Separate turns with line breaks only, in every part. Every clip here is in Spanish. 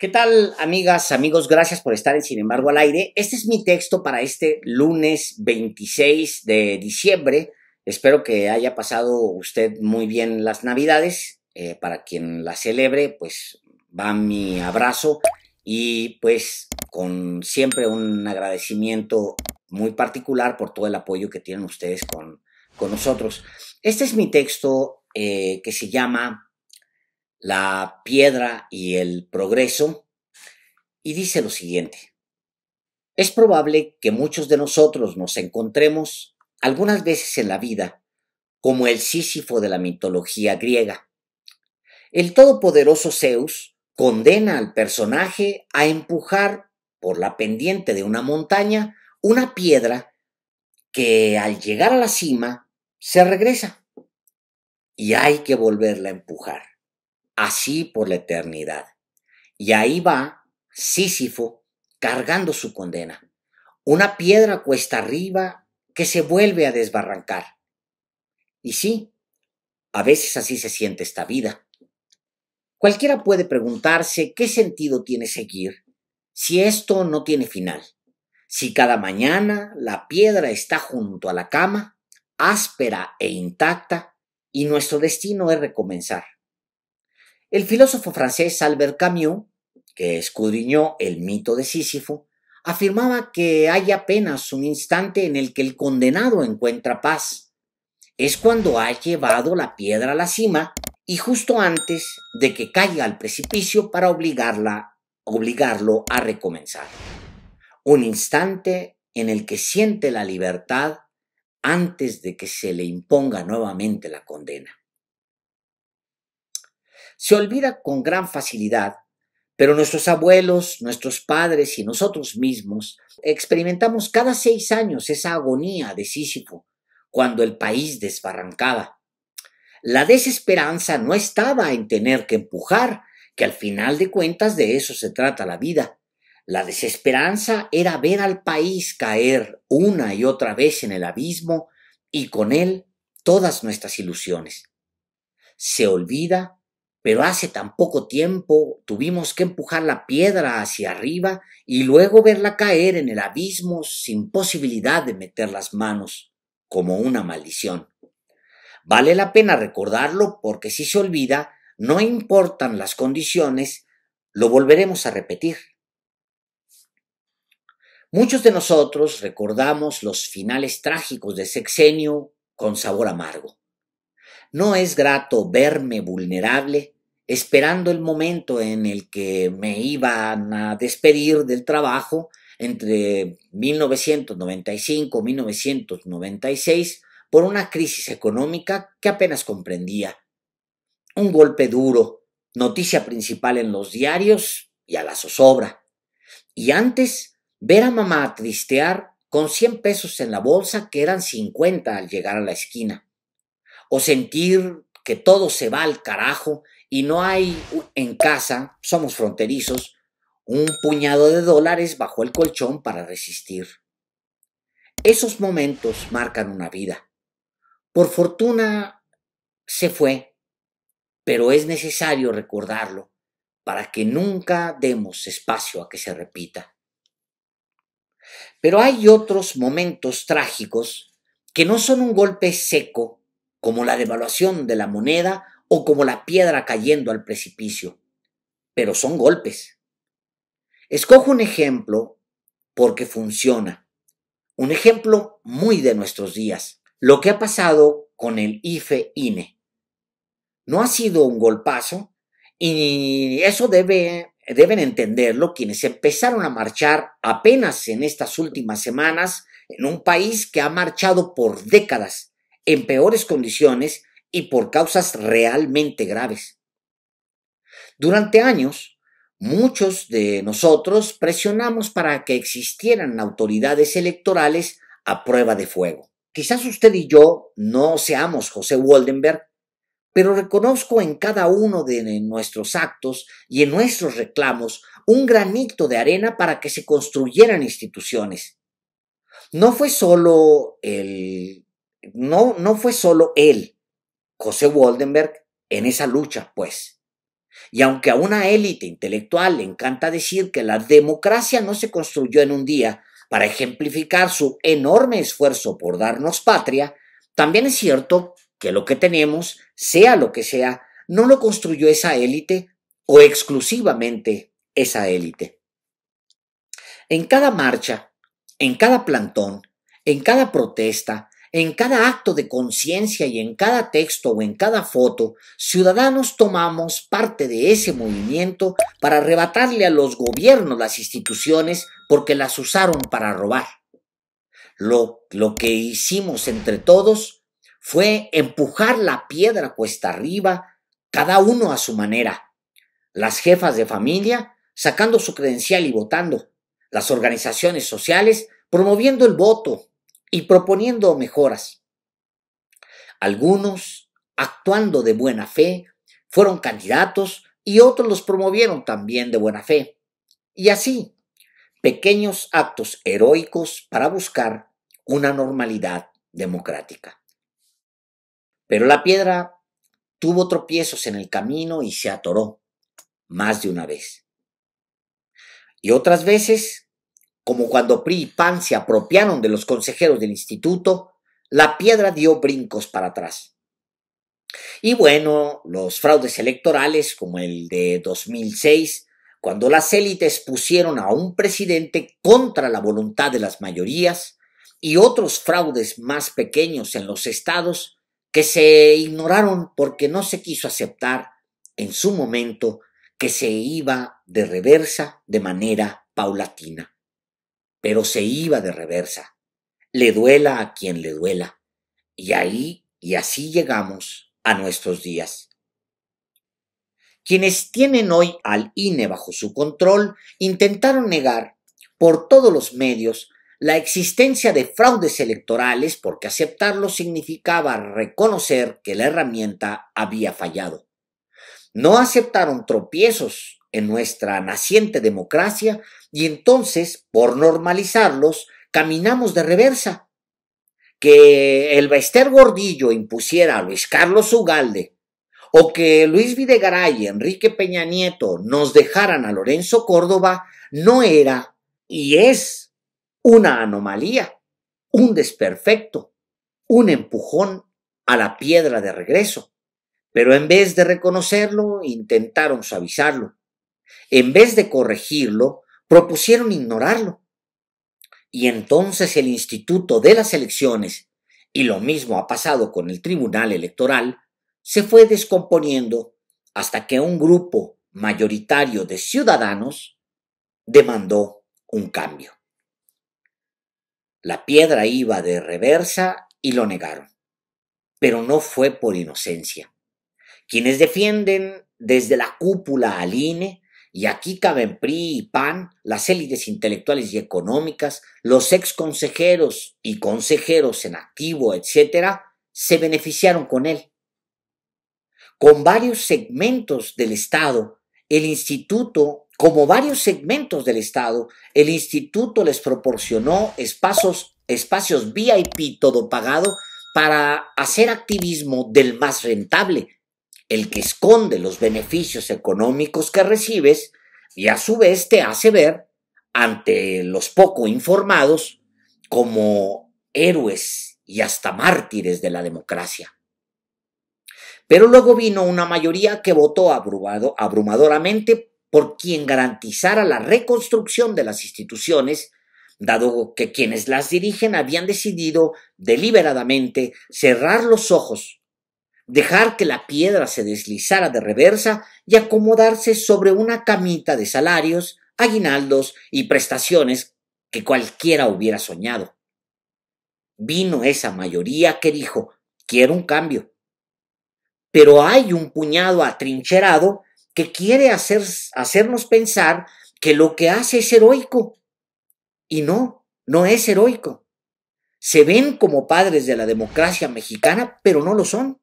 ¿Qué tal, amigas, amigos? Gracias por estar en Sin embargo al aire. Este es mi texto para este lunes 26 de diciembre. Espero que haya pasado usted muy bien las Navidades. Eh, para quien la celebre, pues va mi abrazo y pues con siempre un agradecimiento muy particular por todo el apoyo que tienen ustedes con, con nosotros. Este es mi texto eh, que se llama la piedra y el progreso, y dice lo siguiente. Es probable que muchos de nosotros nos encontremos algunas veces en la vida como el Sísifo de la mitología griega. El todopoderoso Zeus condena al personaje a empujar por la pendiente de una montaña una piedra que al llegar a la cima se regresa y hay que volverla a empujar así por la eternidad. Y ahí va Sísifo cargando su condena, una piedra cuesta arriba que se vuelve a desbarrancar. Y sí, a veces así se siente esta vida. Cualquiera puede preguntarse qué sentido tiene seguir si esto no tiene final. Si cada mañana la piedra está junto a la cama, áspera e intacta, y nuestro destino es recomenzar. El filósofo francés Albert Camus, que escudriñó el mito de Sísifo, afirmaba que hay apenas un instante en el que el condenado encuentra paz. Es cuando ha llevado la piedra a la cima y justo antes de que caiga al precipicio para obligarla, obligarlo a recomenzar. Un instante en el que siente la libertad antes de que se le imponga nuevamente la condena se olvida con gran facilidad, pero nuestros abuelos, nuestros padres y nosotros mismos experimentamos cada seis años esa agonía de Sísifo, cuando el país desbarrancaba. La desesperanza no estaba en tener que empujar, que al final de cuentas de eso se trata la vida. La desesperanza era ver al país caer una y otra vez en el abismo y con él todas nuestras ilusiones. Se olvida pero hace tan poco tiempo tuvimos que empujar la piedra hacia arriba y luego verla caer en el abismo sin posibilidad de meter las manos, como una maldición. Vale la pena recordarlo porque si se olvida, no importan las condiciones, lo volveremos a repetir. Muchos de nosotros recordamos los finales trágicos de sexenio con sabor amargo. No es grato verme vulnerable, esperando el momento en el que me iban a despedir del trabajo entre 1995 y 1996 por una crisis económica que apenas comprendía. Un golpe duro, noticia principal en los diarios y a la zozobra. Y antes, ver a mamá tristear con 100 pesos en la bolsa que eran 50 al llegar a la esquina o sentir que todo se va al carajo y no hay en casa, somos fronterizos, un puñado de dólares bajo el colchón para resistir. Esos momentos marcan una vida. Por fortuna se fue, pero es necesario recordarlo para que nunca demos espacio a que se repita. Pero hay otros momentos trágicos que no son un golpe seco como la devaluación de la moneda o como la piedra cayendo al precipicio, pero son golpes. Escojo un ejemplo porque funciona, un ejemplo muy de nuestros días, lo que ha pasado con el IFE-INE. E. No ha sido un golpazo y eso deben entenderlo quienes empezaron a marchar apenas en estas últimas semanas en un país que ha marchado por décadas en peores condiciones y por causas realmente graves. Durante años, muchos de nosotros presionamos para que existieran autoridades electorales a prueba de fuego. Quizás usted y yo no seamos José Woldenberg, pero reconozco en cada uno de nuestros actos y en nuestros reclamos un granito de arena para que se construyeran instituciones. No fue solo el no, no fue solo él, José Waldenberg, en esa lucha, pues. Y aunque a una élite intelectual le encanta decir que la democracia no se construyó en un día, para ejemplificar su enorme esfuerzo por darnos patria, también es cierto que lo que tenemos, sea lo que sea, no lo construyó esa élite o exclusivamente esa élite. En cada marcha, en cada plantón, en cada protesta, en cada acto de conciencia y en cada texto o en cada foto, ciudadanos tomamos parte de ese movimiento para arrebatarle a los gobiernos las instituciones porque las usaron para robar. Lo, que hicimos entre todos fue empujar la piedra cuesta arriba, cada uno a su manera. Las jefas de familia sacando su credencial y votando, las organizaciones sociales promoviendo el voto, y proponiendo mejoras. Algunos, actuando de buena fe, fueron candidatos y otros los promovieron también de buena fe. Y así, pequeños actos heroicos para buscar una normalidad democrática. Pero la piedra tuvo tropiezos en el camino y se atoró más de una vez. Y otras veces como cuando PRI y PAN se apropiaron de los consejeros del instituto, la piedra dio brincos para atrás. Y bueno, los fraudes electorales como el de 2006, cuando las élites pusieron a un presidente contra la voluntad de las mayorías, y otros fraudes más pequeños en los estados que se ignoraron porque no se quiso aceptar en su momento que se iba de reversa de manera paulatina pero se iba de reversa. Le duela a quien le duela. Y ahí y así llegamos a nuestros días. Quienes tienen hoy al INE bajo su control intentaron negar por todos los medios la existencia de fraudes electorales porque aceptarlo significaba reconocer que la herramienta había fallado. No aceptaron tropiezos en nuestra naciente democracia y entonces, por normalizarlos, caminamos de reversa. Que el Bester Gordillo impusiera a Luis Carlos Ugalde o que Luis Videgaray y Enrique Peña Nieto nos dejaran a Lorenzo Córdoba no era y es una anomalía, un desperfecto, un empujón a la piedra de regreso. Pero en vez de reconocerlo, intentaron suavizarlo en vez de corregirlo, propusieron ignorarlo. Y entonces el Instituto de las Elecciones, y lo mismo ha pasado con el Tribunal Electoral, se fue descomponiendo hasta que un grupo mayoritario de ciudadanos demandó un cambio. La piedra iba de reversa y lo negaron. Pero no fue por inocencia. Quienes defienden desde la cúpula al INE y aquí caben PRI y PAN, las élites intelectuales y económicas, los ex consejeros y consejeros en activo, etc., se beneficiaron con él. Con varios segmentos del Estado, el Instituto, como varios segmentos del Estado, el Instituto les proporcionó espacios, espacios VIP todo pagado para hacer activismo del más rentable, el que esconde los beneficios económicos que recibes y a su vez te hace ver ante los poco informados como héroes y hasta mártires de la democracia. Pero luego vino una mayoría que votó abrumadoramente por quien garantizara la reconstrucción de las instituciones, dado que quienes las dirigen habían decidido deliberadamente cerrar los ojos dejar que la piedra se deslizara de reversa y acomodarse sobre una camita de salarios, aguinaldos y prestaciones que cualquiera hubiera soñado. Vino esa mayoría que dijo, quiero un cambio. Pero hay un puñado atrincherado que quiere hacernos pensar que lo que hace es heroico. Y no, no es heroico. Se ven como padres de la democracia mexicana, pero no lo son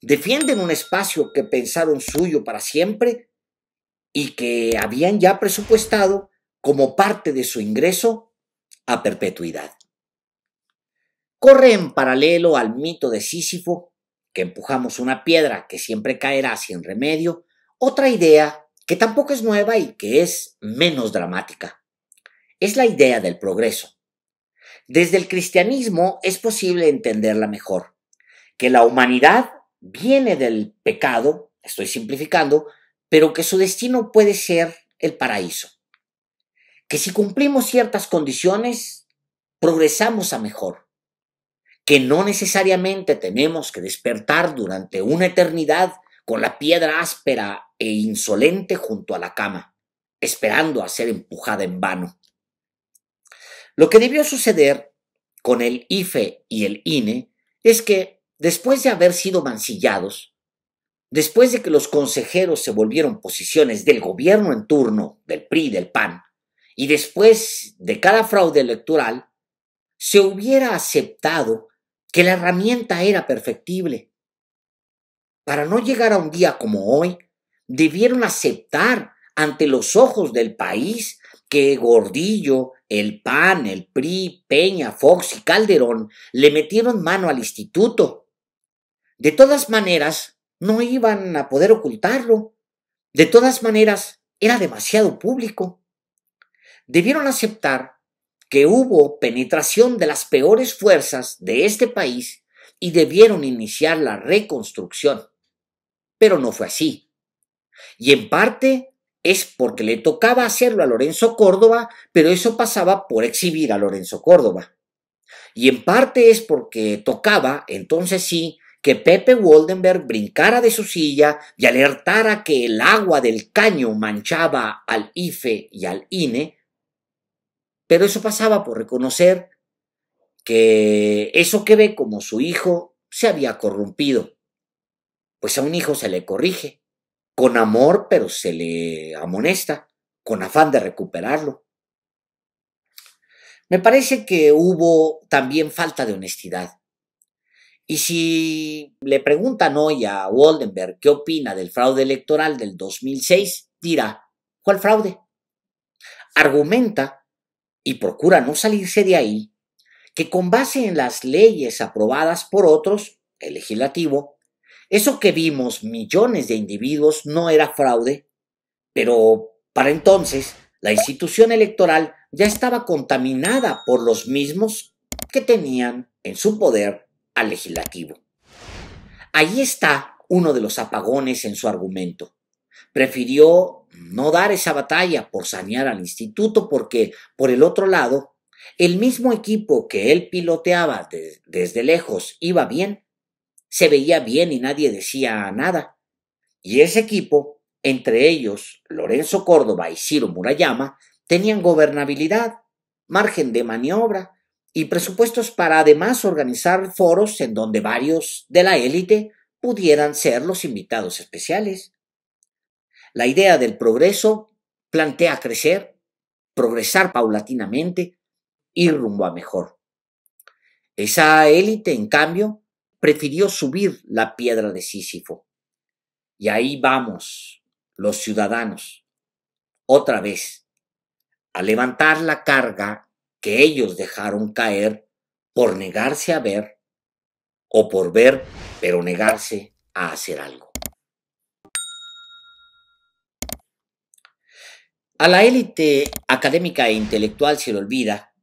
defienden un espacio que pensaron suyo para siempre y que habían ya presupuestado como parte de su ingreso a perpetuidad. Corre en paralelo al mito de Sísifo, que empujamos una piedra que siempre caerá sin remedio, otra idea que tampoco es nueva y que es menos dramática. Es la idea del progreso. Desde el cristianismo es posible entenderla mejor, que la humanidad viene del pecado, estoy simplificando, pero que su destino puede ser el paraíso. Que si cumplimos ciertas condiciones, progresamos a mejor. Que no necesariamente tenemos que despertar durante una eternidad con la piedra áspera e insolente junto a la cama, esperando a ser empujada en vano. Lo que debió suceder con el IFE y el INE es que después de haber sido mancillados, después de que los consejeros se volvieron posiciones del gobierno en turno, del PRI, y del PAN, y después de cada fraude electoral, se hubiera aceptado que la herramienta era perfectible. Para no llegar a un día como hoy, debieron aceptar ante los ojos del país que Gordillo, el PAN, el PRI, Peña, Fox y Calderón le metieron mano al instituto de todas maneras, no iban a poder ocultarlo. De todas maneras, era demasiado público. Debieron aceptar que hubo penetración de las peores fuerzas de este país y debieron iniciar la reconstrucción. Pero no fue así. Y en parte es porque le tocaba hacerlo a Lorenzo Córdoba, pero eso pasaba por exhibir a Lorenzo Córdoba. Y en parte es porque tocaba, entonces sí, que Pepe Woldenberg brincara de su silla y alertara que el agua del caño manchaba al IFE y al INE, pero eso pasaba por reconocer que eso que ve como su hijo se había corrompido. Pues a un hijo se le corrige, con amor pero se le amonesta, con afán de recuperarlo. Me parece que hubo también falta de honestidad y si le preguntan hoy a Waldenberg qué opina del fraude electoral del 2006, dirá, ¿cuál fraude? Argumenta y procura no salirse de ahí que con base en las leyes aprobadas por otros, el legislativo, eso que vimos millones de individuos no era fraude, pero para entonces la institución electoral ya estaba contaminada por los mismos que tenían en su poder legislativo. Ahí está uno de los apagones en su argumento. Prefirió no dar esa batalla por sanear al instituto porque, por el otro lado, el mismo equipo que él piloteaba desde lejos iba bien, se veía bien y nadie decía nada. Y ese equipo, entre ellos Lorenzo Córdoba y Ciro Murayama, tenían gobernabilidad, margen de maniobra, y presupuestos para además organizar foros en donde varios de la élite pudieran ser los invitados especiales. La idea del progreso plantea crecer, progresar paulatinamente, ir rumbo a mejor. Esa élite, en cambio, prefirió subir la piedra de Sísifo. Y ahí vamos, los ciudadanos, otra vez, a levantar la carga ellos dejaron caer por negarse a ver o por ver pero negarse a hacer algo. A la élite académica e intelectual se le olvida,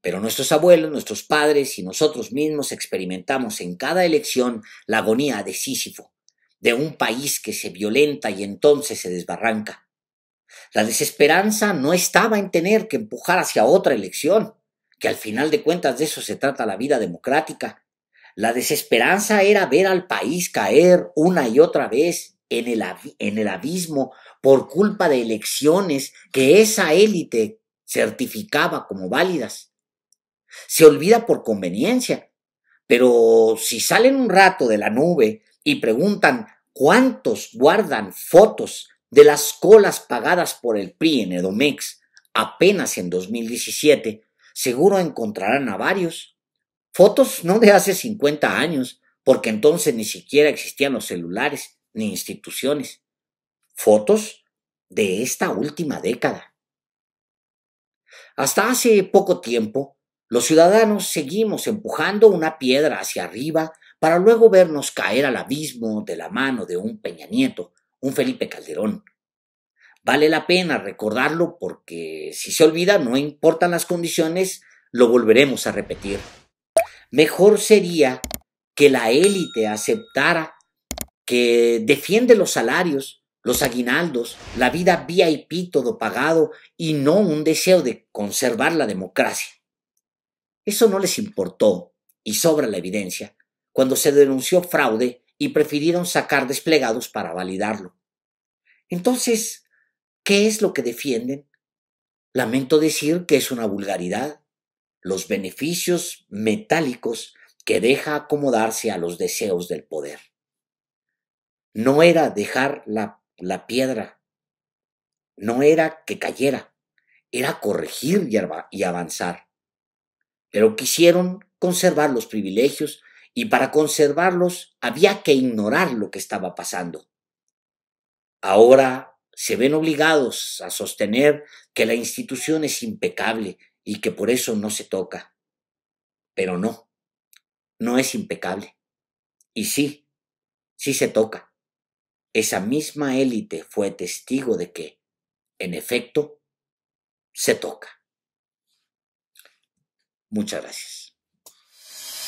pero nuestros abuelos, nuestros padres y nosotros mismos experimentamos en cada elección la agonía de Sísifo, de un país que se violenta y entonces se desbarranca la desesperanza no estaba en tener que empujar hacia otra elección, que al final de cuentas de eso se trata la vida democrática. La desesperanza era ver al país caer una y otra vez en el, abismo por culpa de elecciones que esa élite certificaba como válidas. Se olvida por conveniencia, pero si salen un rato de la nube y preguntan cuántos guardan fotos de las colas pagadas por el PRI en Edomex apenas en 2017, seguro encontrarán a varios. Fotos no de hace 50 años, porque entonces ni siquiera existían los celulares ni instituciones. Fotos de esta última década. Hasta hace poco tiempo, los ciudadanos seguimos empujando una piedra hacia arriba para luego vernos caer al abismo de la mano de un Peña Nieto, un Felipe Calderón. Vale la pena recordarlo porque si se olvida, no importan las condiciones, lo volveremos a repetir. Mejor sería que la élite aceptara que defiende los salarios, los aguinaldos, la vida VIP todo pagado y no un deseo de conservar la democracia. Eso no les importó, y sobra la evidencia, cuando se denunció fraude y prefirieron sacar desplegados para validarlo. Entonces, ¿qué es lo que defienden? Lamento decir que es una vulgaridad, los beneficios metálicos que deja acomodarse a los deseos del poder. No era dejar la, piedra, no era que cayera, era corregir y avanzar. Pero quisieron conservar los privilegios y para conservarlos había que ignorar lo que estaba pasando. Ahora se ven obligados a sostener que la institución es impecable y que por eso no se toca. Pero no, no es impecable. Y sí, sí se toca. Esa misma élite fue testigo de que, en efecto, se toca. Muchas gracias.